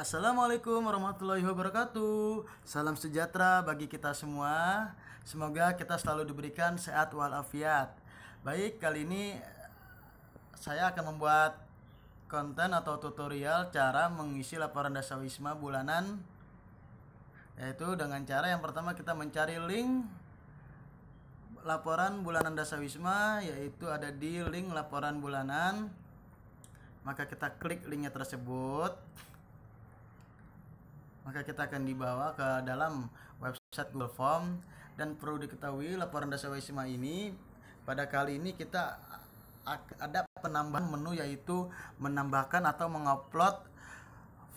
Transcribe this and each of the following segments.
Assalamualaikum warahmatullahi wabarakatuh. Salam sejahtera bagi kita semua. Semoga kita selalu diberikan sehat walafiat. Baik, kali ini eh, saya akan membuat konten atau tutorial cara mengisi laporan dasar wisma bulanan yaitu dengan cara yang pertama kita mencari link laporan bulanan dasar wisma yaitu ada di link laporan bulanan maka kita klik linknya tersebut maka kita akan dibawa ke dalam website Google Form dan perlu diketahui laporan dasar wisma ini pada kali ini kita ada penambahan menu yaitu menambahkan atau mengupload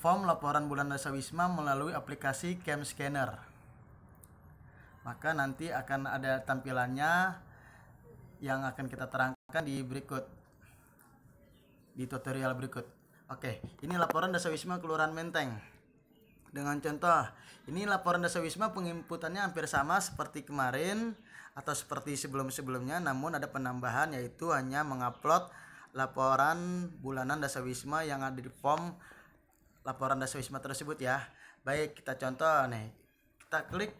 form laporan bulan dasar wisma melalui aplikasi Cam Scanner. Maka nanti akan ada tampilannya yang akan kita terangkan di berikut di tutorial berikut. Oke, ini laporan dasar wisma Kelurahan Menteng. Dengan contoh, ini laporan dasar Wisma penginputannya hampir sama seperti kemarin atau seperti sebelum-sebelumnya namun ada penambahan yaitu hanya mengupload laporan bulanan dasar Wisma yang ada di form laporan dasar Wisma tersebut ya. Baik, kita contoh nih. Kita klik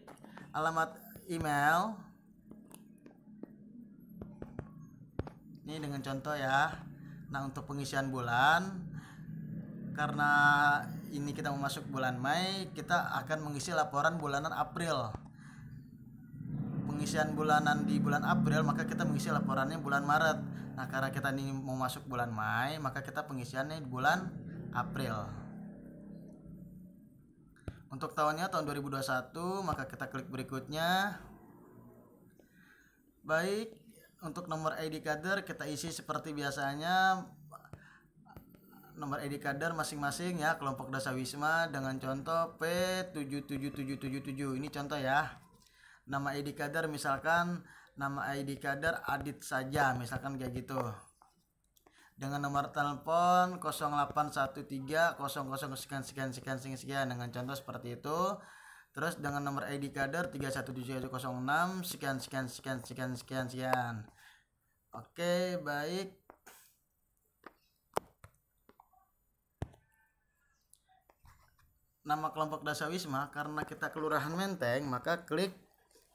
alamat email. Ini dengan contoh ya. Nah, untuk pengisian bulan karena ini kita mau masuk bulan Mei kita akan mengisi laporan bulanan April pengisian bulanan di bulan April maka kita mengisi laporannya bulan Maret nah karena kita ini mau masuk bulan Mei maka kita pengisiannya di bulan April untuk tahunnya tahun 2021 maka kita klik berikutnya baik untuk nomor ID kader kita isi seperti biasanya nomor ID kader masing-masing ya kelompok dasar Wisma dengan contoh P77777 ini contoh ya nama ID kader misalkan nama ID kader Adit saja misalkan kayak gitu dengan nomor telepon 0813 sekian sekian sekian sekian sekian dengan contoh seperti itu terus dengan nomor ID kader 317106 sekian sekian sekian sekian sekian sekian oke baik nama kelompok dasawisma karena kita kelurahan Menteng maka klik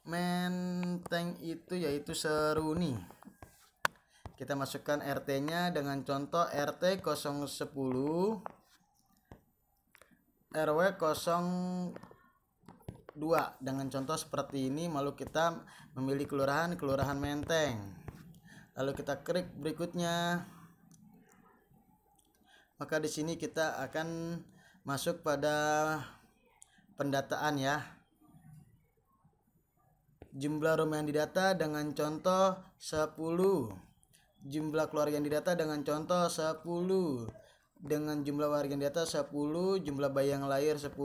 Menteng itu yaitu Seruni kita masukkan RT-nya dengan contoh RT 010 RW 02 dengan contoh seperti ini lalu kita memilih kelurahan kelurahan Menteng lalu kita klik berikutnya maka di sini kita akan masuk pada pendataan ya jumlah rumah yang didata dengan contoh 10 jumlah keluarga yang didata dengan contoh 10 dengan jumlah warga yang didata 10 jumlah bayi yang lahir 10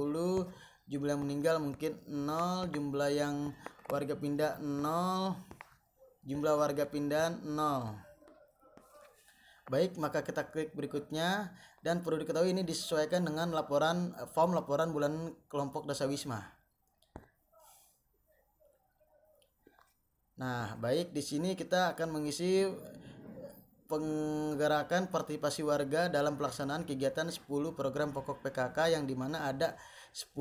jumlah yang meninggal mungkin 0 jumlah yang warga pindah 0 jumlah warga pindah 0 Baik, maka kita klik berikutnya dan perlu diketahui ini disesuaikan dengan laporan eh, form laporan bulan kelompok dasar Wisma. Nah, baik di sini kita akan mengisi eh, penggerakan partisipasi warga dalam pelaksanaan kegiatan 10 program pokok PKK yang dimana ada 10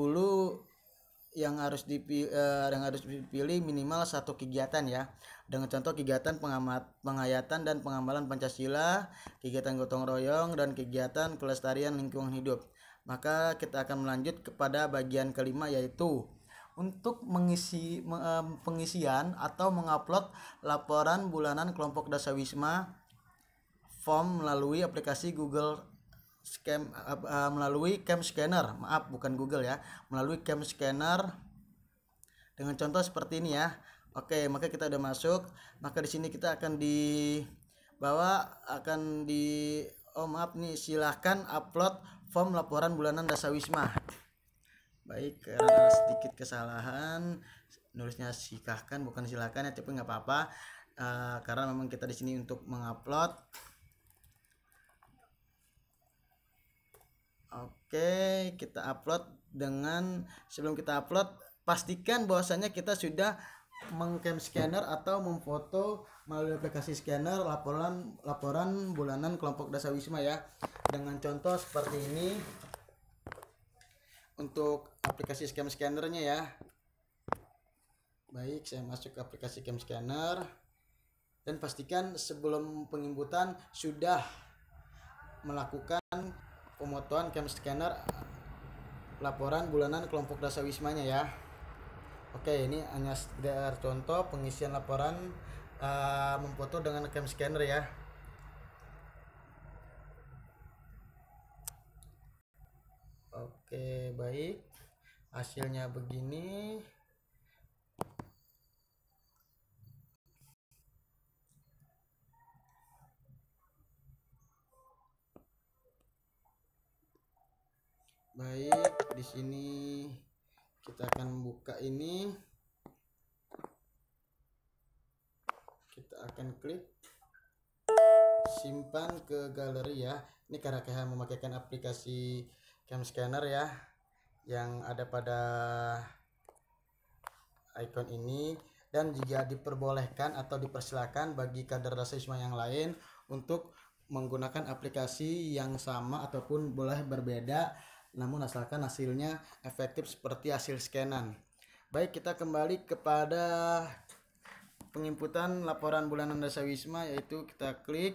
yang harus dipilih, eh, yang harus dipilih minimal satu kegiatan ya. Dengan contoh kegiatan pengamat penghayatan dan pengamalan Pancasila, kegiatan gotong royong dan kegiatan kelestarian lingkungan hidup. Maka kita akan melanjut kepada bagian kelima yaitu untuk mengisi pengisian atau mengupload laporan bulanan kelompok dasar wisma form melalui aplikasi Google scam uh, uh, melalui cam scanner maaf bukan Google ya melalui cam scanner dengan contoh seperti ini ya oke maka kita udah masuk maka di sini kita akan di bawa akan di oh maaf nih silahkan upload form laporan bulanan dasawisma baik karena sedikit kesalahan nulisnya sikahkan bukan silakan ya tapi nggak apa-apa uh, karena memang kita di sini untuk mengupload Oke, kita upload dengan sebelum kita upload pastikan bahwasanya kita sudah mengcam scanner atau memfoto melalui aplikasi scanner laporan laporan bulanan kelompok dasar wisma ya dengan contoh seperti ini untuk aplikasi scam scannernya ya baik saya masuk ke aplikasi cam scanner dan pastikan sebelum pengimputan sudah melakukan pemotongan cam scanner laporan bulanan kelompok dasar wismanya ya oke ini hanya sekedar contoh pengisian laporan uh, memfoto dengan cam scanner ya oke baik hasilnya begini baik di sini kita akan buka ini kita akan klik simpan ke galeri ya ini karena kita memakaikan aplikasi cam scanner ya yang ada pada icon ini dan jika diperbolehkan atau dipersilakan bagi kader rasisme yang lain untuk menggunakan aplikasi yang sama ataupun boleh berbeda namun asalkan hasilnya efektif seperti hasil scanan. Baik, kita kembali kepada pengimputan laporan bulanan Desa Wisma yaitu kita klik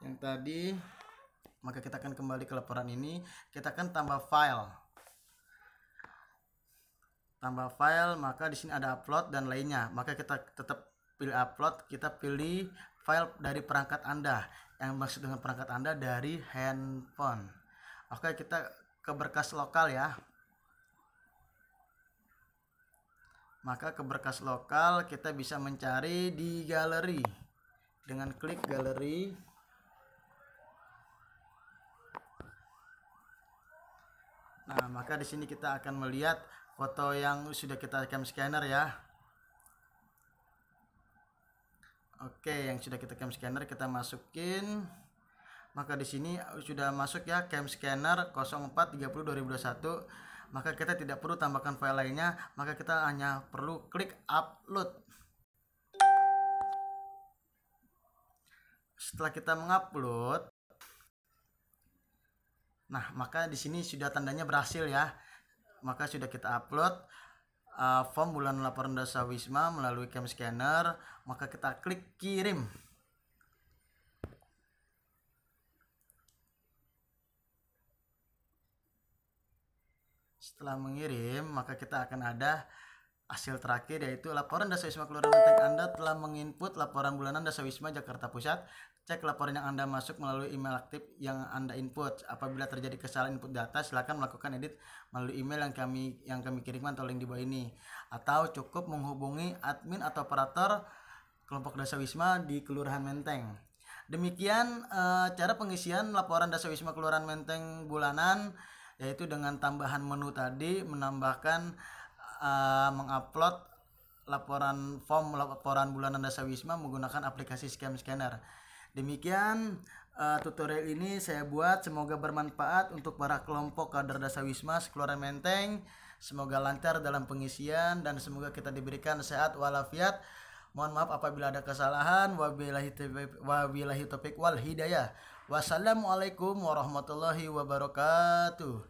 yang tadi maka kita akan kembali ke laporan ini, kita akan tambah file. Tambah file, maka di sini ada upload dan lainnya. Maka kita tetap pilih upload, kita pilih file dari perangkat Anda. Yang maksud dengan perangkat Anda dari handphone. Oke, kita ke berkas lokal ya. Maka ke berkas lokal kita bisa mencari di galeri dengan klik galeri. Nah, maka di sini kita akan melihat foto yang sudah kita cam scanner ya. Oke, yang sudah kita cam scanner kita masukin maka di sini sudah masuk ya cam scanner 0430 2021 maka kita tidak perlu tambahkan file lainnya maka kita hanya perlu klik upload setelah kita mengupload nah maka di sini sudah tandanya berhasil ya maka sudah kita upload uh, form bulan laporan dasar Wisma melalui cam scanner maka kita klik kirim Setelah mengirim, maka kita akan ada hasil terakhir yaitu laporan dasar wisma kelurahan Menteng Anda telah menginput laporan bulanan dasar wisma Jakarta Pusat. Cek laporan yang Anda masuk melalui email aktif yang Anda input. Apabila terjadi kesalahan input data, silakan melakukan edit melalui email yang kami yang kami kirimkan atau link di bawah ini atau cukup menghubungi admin atau operator kelompok dasar wisma di Kelurahan Menteng. Demikian e, cara pengisian laporan dasar wisma Kelurahan Menteng bulanan yaitu dengan tambahan menu tadi menambahkan uh, mengupload laporan form laporan bulanan dasar Wisma menggunakan aplikasi Scam Scanner. Demikian uh, tutorial ini saya buat semoga bermanfaat untuk para kelompok kader dasar Wisma sekeluaran Menteng. Semoga lancar dalam pengisian dan semoga kita diberikan sehat walafiat. Mohon maaf apabila ada kesalahan. Wabillahi topik taufiq wal hidayah. Wassalamualaikum warahmatullahi wabarakatuh.